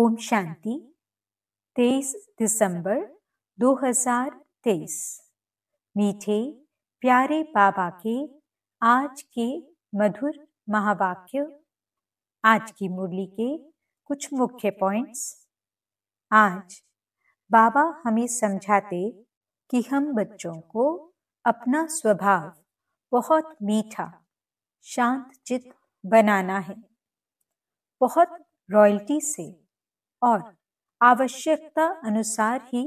ओम शांति 23 दिसंबर 2023 मीठे प्यारे बाबा के आज के मधुर महावाक्य आज की मुरली के कुछ मुख्य पॉइंट्स आज बाबा हमें समझाते कि हम बच्चों को अपना स्वभाव बहुत मीठा शांत चित्त बनाना है बहुत रॉयल्टी से और आवश्यकता अनुसार ही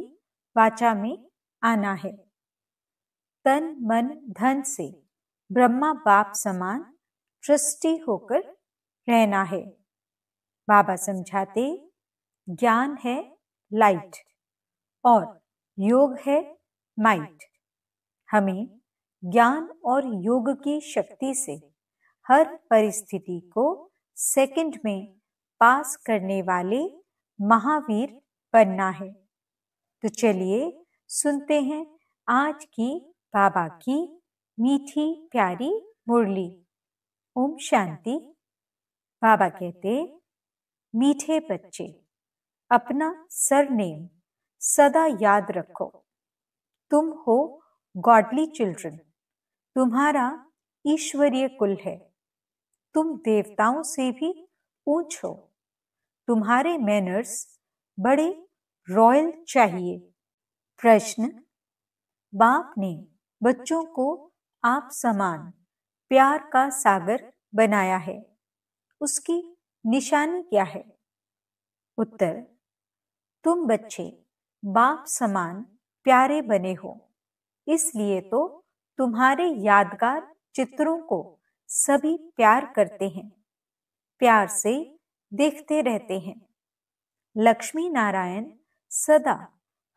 वाचा में आना है तन मन धन से ब्रह्मा बाप समान ट्रस्टी होकर रहना है बाबा समझाते ज्ञान है लाइट और योग है माइट हमें ज्ञान और योग की शक्ति से हर परिस्थिति को सेकंड में पास करने वाले महावीर बनना है तो चलिए सुनते हैं आज की बाबा की मीठी प्यारी मुरली ओम शांति बाबा कहते मीठे बच्चे अपना सरनेम सदा याद रखो तुम हो गॉडली चिल्ड्रन तुम्हारा ईश्वरीय कुल है तुम देवताओं से भी ऊंच हो तुम्हारे मैनर्स बड़े रॉयल चाहिए प्रश्न बाप ने बच्चों को आप समान प्यार का सागर बनाया है उसकी निशानी क्या है उत्तर तुम बच्चे बाप समान प्यारे बने हो इसलिए तो तुम्हारे यादगार चित्रों को सभी प्यार करते हैं प्यार से देखते रहते हैं लक्ष्मी नारायण सदा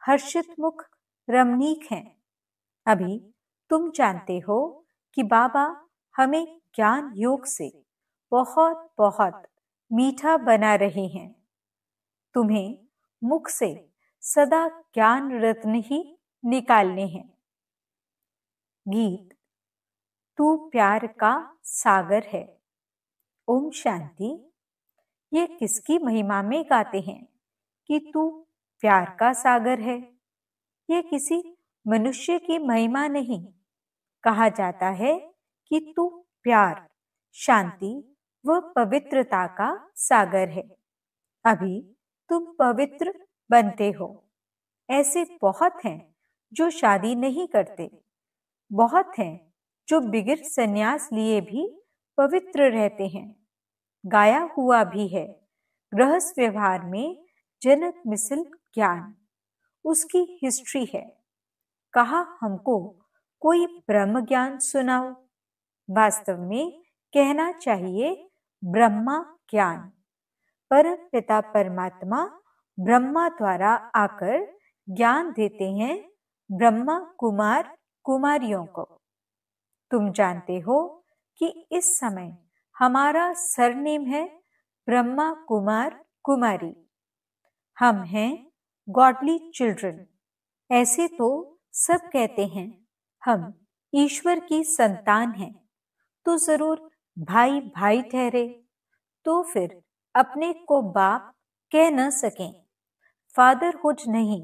हर्षित मुख रमणीक हैं अभी तुम जानते हो कि बाबा हमें ज्ञान योग से बहुत बहुत मीठा बना रहे हैं तुम्हें मुख से सदा ज्ञान रत्न ही निकालने हैं गीत तू प्यार का सागर है ओम शांति ये किसकी महिमा में गाते हैं कि तू प्यार का सागर है ये किसी मनुष्य की महिमा नहीं कहा जाता है कि तू प्यार शांति व पवित्रता का सागर है अभी तुम पवित्र बनते हो ऐसे बहुत हैं जो शादी नहीं करते बहुत हैं जो बिगड़ संन्यास लिए भी पवित्र रहते हैं गाया हुआ भी है गृहस्थ व्यवहार में जनक मिसल ज्ञान उसकी हिस्ट्री है कहा हमको कोई ब्रह्म ज्ञान सुनाओ वास्तव में कहना चाहिए ब्रह्मा ज्ञान पर पिता परमात्मा ब्रह्मा द्वारा आकर ज्ञान देते हैं ब्रह्मा कुमार कुमारियों को तुम जानते हो कि इस समय हमारा सरनेम है ब्रह्मा कुमार कुमारी हम हैं गॉडली चिल्ड्रन ऐसे तो सब कहते हैं हम ईश्वर की संतान हैं तो जरूर भाई भाई ठहरे तो फिर अपने को बाप कह न सकें फादरहुड नहीं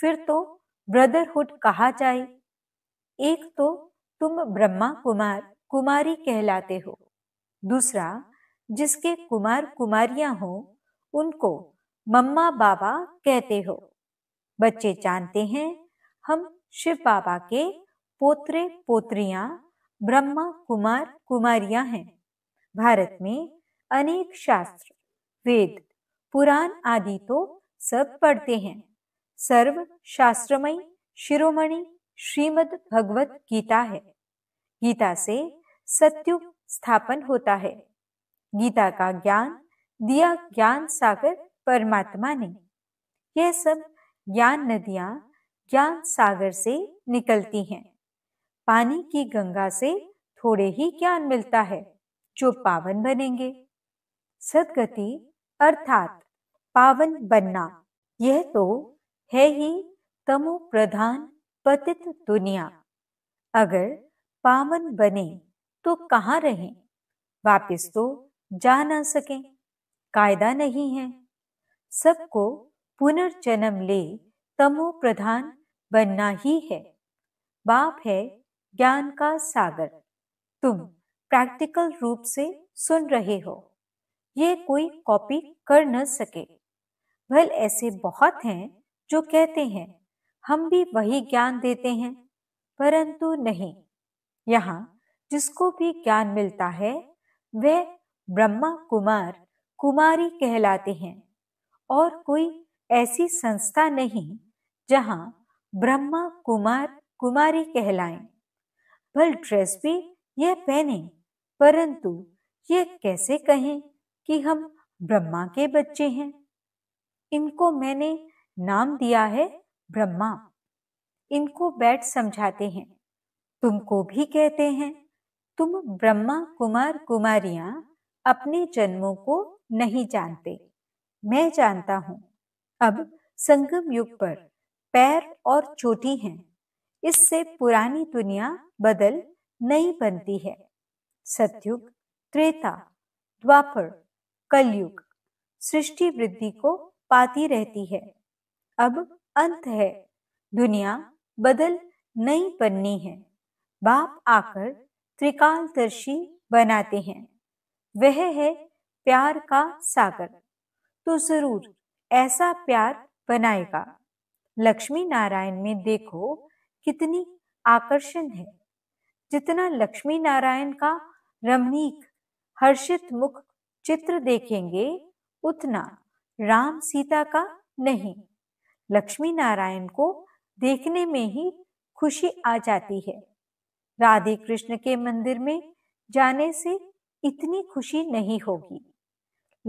फिर तो ब्रदरहुड कहा जाए एक तो तुम ब्रह्मा कुमार कुमारी कहलाते हो दूसरा जिसके कुमार कुमारियां हो उनको मम्मा बाबा कहते हो बच्चे जानते हैं हम शिव बाबा के पोत्रे पोतरियां ब्रह्मा कुमार कुमारियां हैं भारत में अनेक शास्त्र वेद पुराण आदि तो सब पढ़ते हैं सर्व शास्त्रमय शिरोमणि श्रीमद भगवत गीता है गीता से सत्युग स्थापन होता है गीता का ज्ञान दिया ज्ञान सागर परमात्मा ने यह सब ज्ञान नदियां ज्ञान सागर से निकलती हैं पानी की गंगा से थोड़े ही ज्ञान मिलता है जो पावन बनेंगे सदगति अर्थात पावन बनना यह तो है ही तमो प्रधान पतित दुनिया अगर पावन बने तो कहाँ रहें वापिस तो जा ना सकें कायदा नहीं है सबको पुनर्जन्म ले तमो प्रधान बनना ही है बाप है ज्ञान का सागर तुम प्रैक्टिकल रूप से सुन रहे हो ये कोई कॉपी कर न सके भल ऐसे बहुत हैं जो कहते हैं हम भी वही ज्ञान देते हैं परंतु नहीं यहाँ जिसको भी ज्ञान मिलता है वह ब्रह्मा कुमार कुमारी कहलाते हैं और कोई ऐसी संस्था नहीं जहां ब्रह्मा कुमार कुमारी कहलाएं भल ड्रेस भी यह पहने परंतु ये कैसे कहें कि हम ब्रह्मा के बच्चे हैं इनको मैंने नाम दिया है ब्रह्मा इनको बैठ समझाते हैं तुमको भी कहते हैं तुम ब्रह्मा कुमार कुमारियां अपने जन्मों को नहीं जानते मैं जानता हूं अब संगम युग पर पैर और चोटी हैं इससे पुरानी दुनिया बदल नहीं बनती है सतयुग त्रेता द्वापर कलयुग सृष्टि वृद्धि को पाती रहती है अब अंत है दुनिया बदल नहीं बननी है बाप आकर त्रिकालदर्शी बनाते हैं वह है प्यार का सागर तो जरूर ऐसा प्यार बनाएगा लक्ष्मी नारायण में देखो कितनी आकर्षण है जितना लक्ष्मी नारायण का रमणीक हर्षित मुख चित्र देखेंगे उतना राम सीता का नहीं लक्ष्मी नारायण को देखने में ही खुशी आ जाती है राधे कृष्ण के मंदिर में जाने से इतनी खुशी नहीं होगी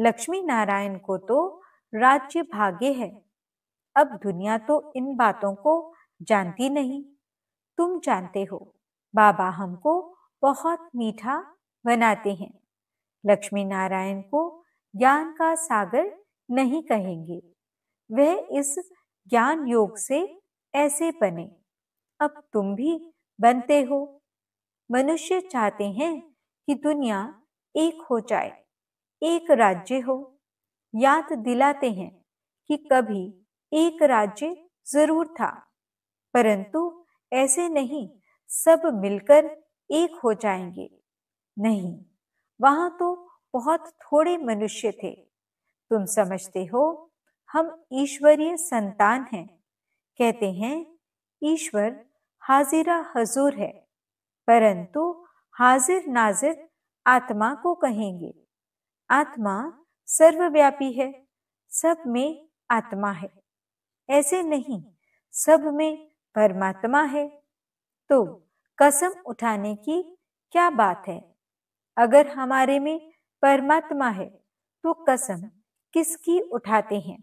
लक्ष्मी नारायण को तो राज्य भाग्य है अब दुनिया तो इन बातों को जानती नहीं तुम जानते हो बाबा हमको बहुत मीठा बनाते हैं लक्ष्मी नारायण को ज्ञान का सागर नहीं कहेंगे वह इस ज्ञान योग से ऐसे बने अब तुम भी बनते हो मनुष्य चाहते हैं कि दुनिया एक हो जाए एक राज्य हो याद दिलाते हैं कि कभी एक राज्य जरूर था परंतु ऐसे नहीं सब मिलकर एक हो जाएंगे नहीं वहां तो बहुत थोड़े मनुष्य थे तुम समझते हो हम ईश्वरीय संतान हैं कहते हैं ईश्वर हाजिरा हजूर है परंतु हाजिर नाजिर आत्मा को कहेंगे आत्मा सर्वव्यापी है सब में आत्मा है ऐसे नहीं सब में परमात्मा है तो कसम उठाने की क्या बात है अगर हमारे में परमात्मा है तो कसम किसकी उठाते हैं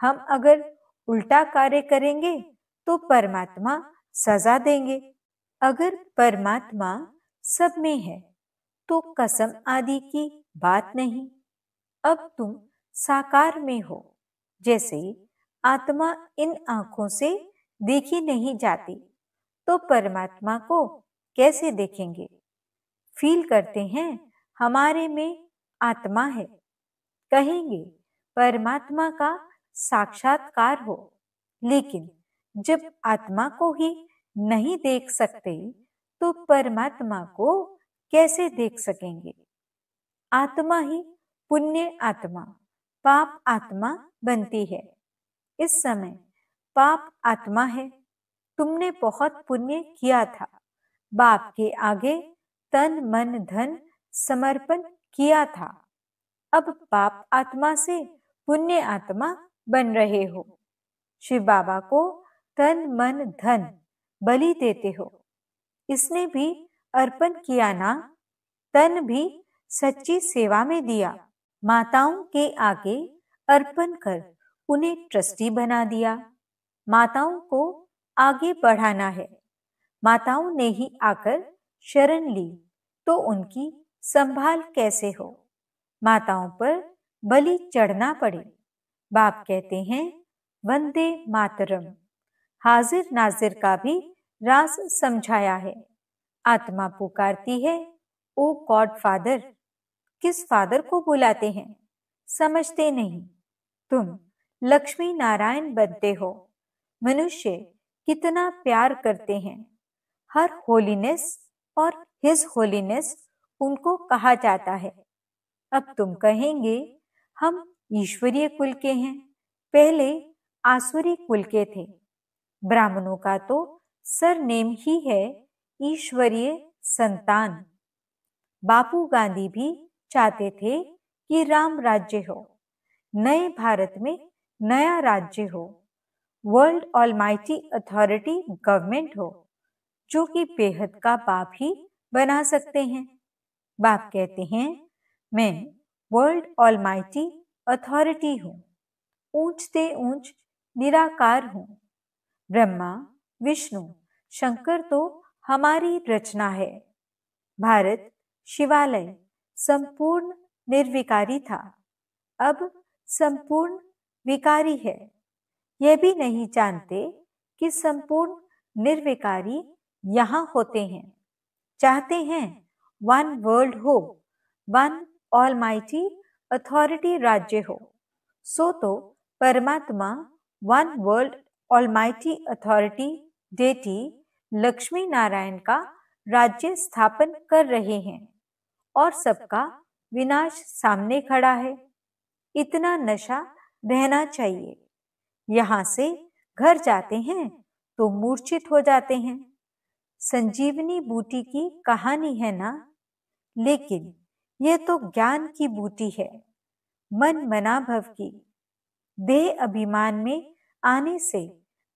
हम अगर उल्टा कार्य करेंगे तो परमात्मा सजा देंगे अगर परमात्मा सब में है तो कसम आदि की बात नहीं अब तुम साकार में हो जैसे आत्मा इन आंखों से देखी नहीं जाती तो परमात्मा को कैसे देखेंगे फील करते हैं हमारे में आत्मा है कहेंगे परमात्मा का साक्षात्कार हो लेकिन जब आत्मा को ही नहीं देख सकते तो परमात्मा को कैसे देख सकेंगे आत्मा ही पुण्य आत्मा पाप आत्मा बनती है इस समय पाप आत्मा है तुमने बहुत पुण्य किया था बाप के आगे तन मन धन समर्पण किया था अब पाप आत्मा से पुण्य आत्मा बन रहे हो शिव बाबा को तन मन धन बलि देते हो इसने भी अर्पण किया ना तन भी सच्ची सेवा में दिया माताओं के आगे अर्पण कर उन्हें ट्रस्टी बना दिया माताओं को आगे बढ़ाना है माताओं ने ही आकर शरण ली तो उनकी संभाल कैसे हो माताओं पर बलि चढ़ना पड़े बाप कहते हैं वंदे मातरम हाजिर नाजिर का भी राज समझाया है आत्मा पुकारती है ओ गॉड फादर किस फादर को बुलाते हैं समझते नहीं तुम लक्ष्मी नारायण बनते हो मनुष्य कितना प्यार करते हैं हर होलीनेस और हिज होलीनेस उनको कहा जाता है अब तुम कहेंगे हम ईश्वरीय कुल के हैं पहले आसुरी कुल के थे ब्राह्मणों का तो सर नेम ही है ईश्वरीय संतान बापू गांधी भी चाहते थे कि राम राज्य हो नए भारत में नया राज्य हो वर्ल्ड ऑल अथॉरिटी गवर्नमेंट हो जो कि बेहद का बाप ही बना सकते हैं बाप कहते हैं मैं वर्ल्ड ऑल अथॉरिटी हूँ ऊंच से ऊंच निराकार हूँ ब्रह्मा विष्णु शंकर तो हमारी रचना है भारत शिवालय संपूर्ण निर्विकारी था अब संपूर्ण विकारी है यह भी नहीं जानते कि संपूर्ण निर्विकारी यहाँ होते हैं चाहते हैं वन वर्ल्ड हो वन ऑल माइटी अथॉरिटी राज्य हो सो तो परमात्मा one world almighty authority deity Lakshmi Narayan का राज्य स्थापन कर रहे हैं और सबका विनाश सामने खड़ा है इतना नशा रहना चाहिए यहाँ से घर जाते हैं तो मूर्छित हो जाते हैं संजीवनी बूटी की कहानी है ना लेकिन यह तो ज्ञान की बूटी है मन मनाभव की देह अभिमान में आने से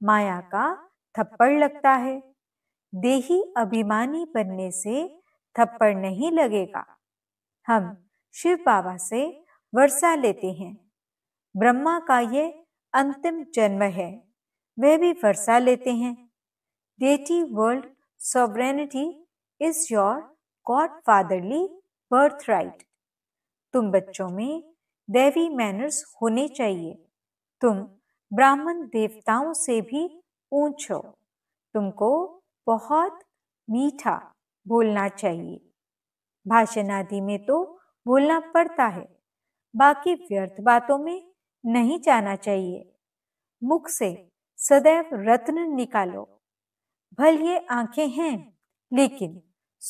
माया का थप्पड़ लगता है देही अभिमानी बनने से थप्पड़ नहीं लगेगा हम शिव बाबा से वर्षा लेते हैं ब्रह्मा का ये अंतिम जन्म है वह भी वर्षा लेते हैं deity world sovereignty is your God fatherly birth right तुम बच्चों में देवी मैनर्स होने चाहिए तुम ब्राह्मण देवताओं से भी ऊंच तुमको बहुत मीठा बोलना चाहिए भाषण आदि में तो बोलना पड़ता है बाकी व्यर्थ बातों में नहीं जाना चाहिए मुख से सदैव रत्न निकालो भल ये आंखें हैं लेकिन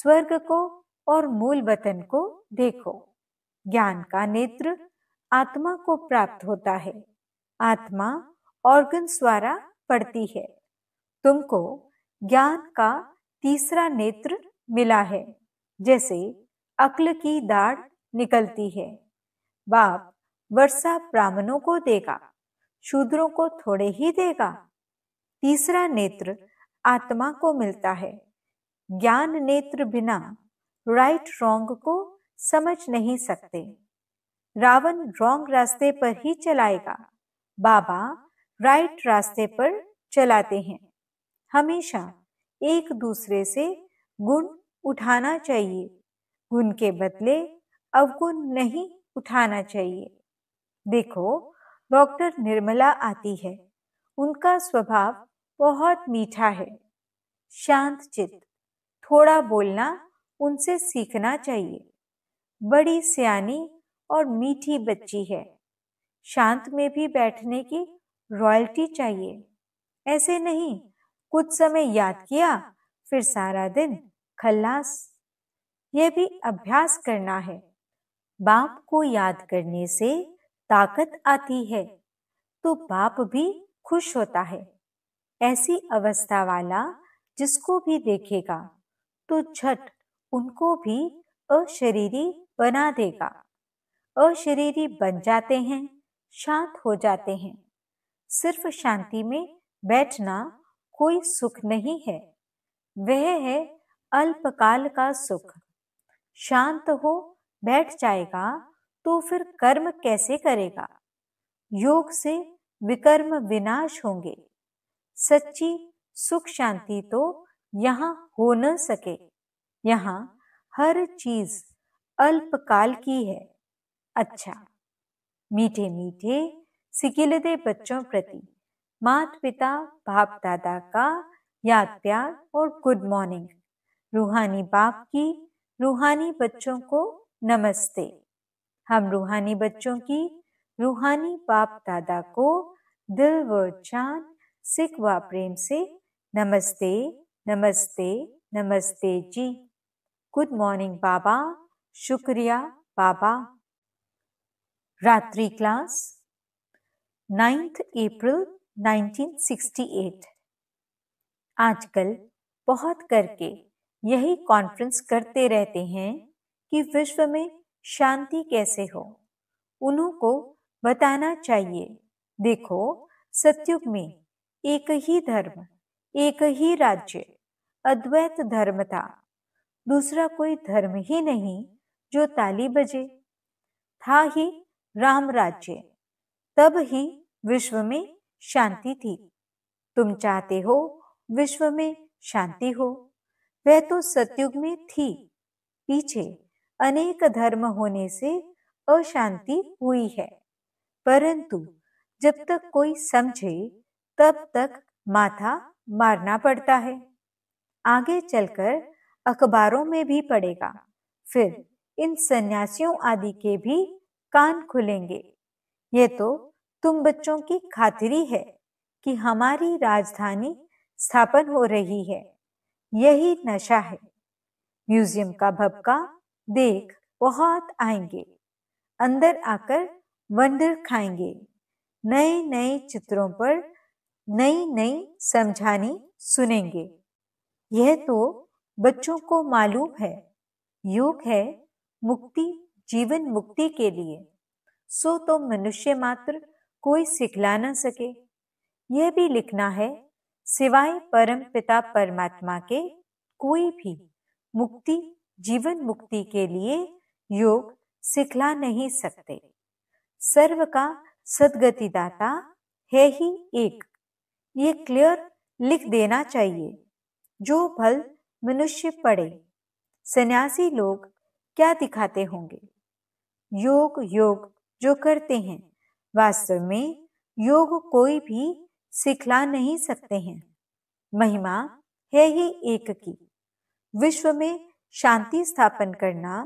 स्वर्ग को और मूल वतन को देखो ज्ञान का नेत्र आत्मा को प्राप्त होता है आत्मा ऑर्गन्स द्वारा पड़ती है तुमको ज्ञान का तीसरा नेत्र मिला है जैसे अक्ल की दाढ़ निकलती है बाप वर्षा ब्राह्मणों को देगा शूद्रों को थोड़े ही देगा तीसरा नेत्र आत्मा को मिलता है ज्ञान नेत्र बिना राइट रॉन्ग को समझ नहीं सकते रावण रॉन्ग रास्ते पर ही चलाएगा बाबा राइट रास्ते पर चलाते हैं हमेशा एक दूसरे से गुण उठाना चाहिए गुण के बदले अवगुण नहीं उठाना चाहिए देखो डॉक्टर निर्मला आती है उनका स्वभाव बहुत मीठा है शांत चित्त थोड़ा बोलना उनसे सीखना चाहिए बड़ी सियानी और मीठी बच्ची है शांत में भी बैठने की रॉयल्टी चाहिए ऐसे नहीं कुछ समय याद किया फिर सारा दिन खल्लास यह भी अभ्यास करना है बाप को याद करने से ताकत आती है तो बाप भी खुश होता है ऐसी अवस्था वाला जिसको भी देखेगा तो झट उनको भी अशरीरी बना देगा अशरीरी बन जाते हैं शांत हो जाते हैं सिर्फ शांति में बैठना कोई सुख नहीं है वह है अल्पकाल का सुख शांत हो बैठ जाएगा तो फिर कर्म कैसे करेगा योग से विकर्म विनाश होंगे सच्ची सुख शांति तो यहाँ हो न सके यहाँ हर चीज अल्पकाल की है अच्छा मीठे मीठे सिकीलदे बच्चों प्रति माता पिता बाप दादा का याद प्यार और गुड मॉर्निंग रूहानी बाप की रूहानी बच्चों को नमस्ते हम रूहानी बच्चों की रूहानी बाप दादा को दिल व चांद सिख व प्रेम से नमस्ते नमस्ते नमस्ते जी गुड मॉर्निंग बाबा शुक्रिया बाबा रात्रि क्लास 9th अप्रैल 1968 आजकल बहुत करके यही कॉन्फ्रेंस करते रहते हैं कि विश्व में शांति कैसे हो उन्हों को बताना चाहिए देखो सत्युग में एक ही धर्म एक ही राज्य अद्वैत धर्म था दूसरा कोई धर्म ही नहीं जो ताली बजे था ही राम राज्य तब ही विश्व में शांति थी तुम चाहते हो विश्व में शांति हो वह तो सतयुग में थी पीछे अनेक धर्म होने से अशांति हुई है परंतु जब तक कोई समझे तब तक माथा मारना पड़ता है आगे चलकर अखबारों में भी पड़ेगा फिर इन सन्यासियों आदि के भी कान खुलेंगे ये तो तुम बच्चों की खातिरी है कि हमारी राजधानी स्थापन हो रही है यही नशा है म्यूजियम का भबका देख बहुत आएंगे अंदर आकर वंडर खाएंगे नए नए चित्रों पर नई नई समझानी सुनेंगे यह तो बच्चों को मालूम है योग है मुक्ति जीवन मुक्ति के लिए सो तो मनुष्य मात्र कोई सिखला न सके यह भी लिखना है सिवाय परम पिता परमात्मा के कोई भी मुक्ति जीवन मुक्ति के लिए योग सिखला नहीं सकते सर्व का सदगतिदाता है ही एक ये क्लियर लिख देना चाहिए जो फल मनुष्य पढ़े सन्यासी लोग क्या दिखाते होंगे योग योग जो करते हैं वास्तव में योग कोई भी सिखला नहीं सकते हैं महिमा है ही एक की विश्व में शांति स्थापन करना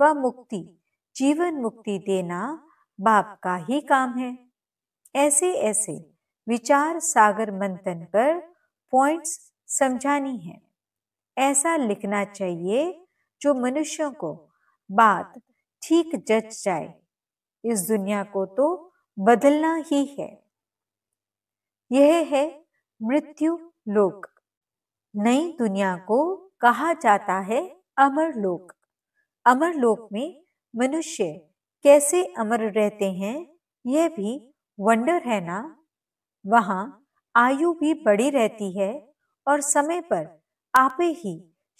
व मुक्ति जीवन मुक्ति देना बाप का ही काम है ऐसे ऐसे विचार सागर मंथन पर पॉइंट्स समझानी है ऐसा लिखना चाहिए जो मनुष्यों को बात ठीक जच जाए इस दुनिया को तो बदलना ही है यह है मृत्यु लोक नई दुनिया को कहा जाता है अमर लोक अमर लोक में मनुष्य कैसे अमर रहते हैं यह भी वंडर है ना वहां आयु भी बड़ी रहती है और समय पर आपे ही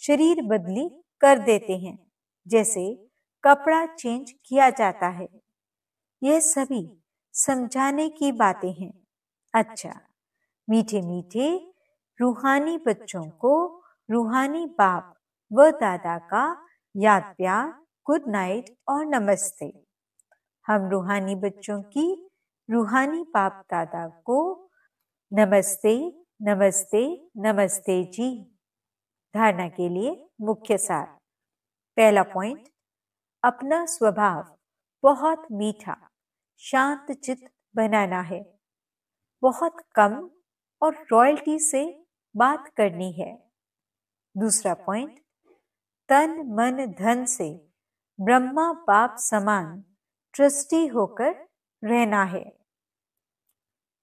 शरीर बदली कर देते हैं जैसे कपड़ा चेंज किया जाता है यह सभी समझाने की बातें हैं अच्छा मीठे मीठे रूहानी बच्चों को रूहानी बाप व दादा का याद प्यार गुड नाइट और नमस्ते हम रूहानी बच्चों की रूहानी बाप दादा को नमस्ते नमस्ते नमस्ते जी धारणा के लिए मुख्य सार पहला पॉइंट अपना स्वभाव बहुत मीठा शांत चित्त बनाना है बहुत कम और रॉयल्टी से बात करनी है दूसरा पॉइंट तन मन धन से ब्रह्मा बाप समान ट्रस्टी होकर रहना है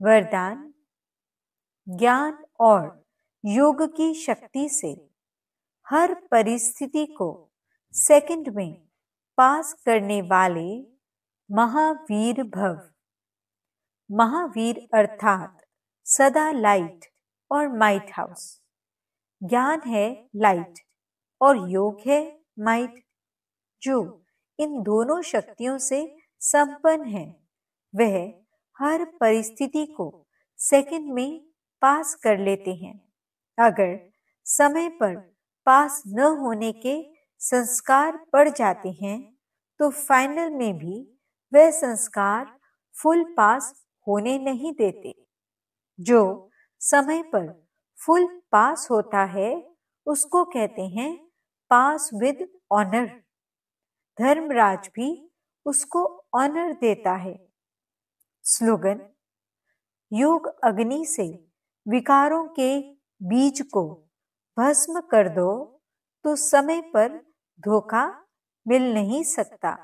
वरदान ज्ञान और योग की शक्ति से हर परिस्थिति को सेकंड में पास करने वाले महावीर भव महावीर अर्थात सदा लाइट और माइट हाउस ज्ञान है लाइट और योग है माइट जो इन दोनों शक्तियों से संपन्न है वह हर परिस्थिति को सेकंड में पास कर लेते हैं अगर समय पर पास न होने के संस्कार पड़ जाते हैं तो फाइनल में भी वह संस्कार फुल पास होने नहीं देते जो समय पर फुल पास होता है उसको कहते हैं पास विद ऑनर धर्मराज भी उसको ऑनर देता है स्लोगन योग अग्नि से विकारों के बीज को भस्म कर दो तो समय पर धोखा मिल नहीं सकता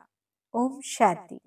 ओम शांति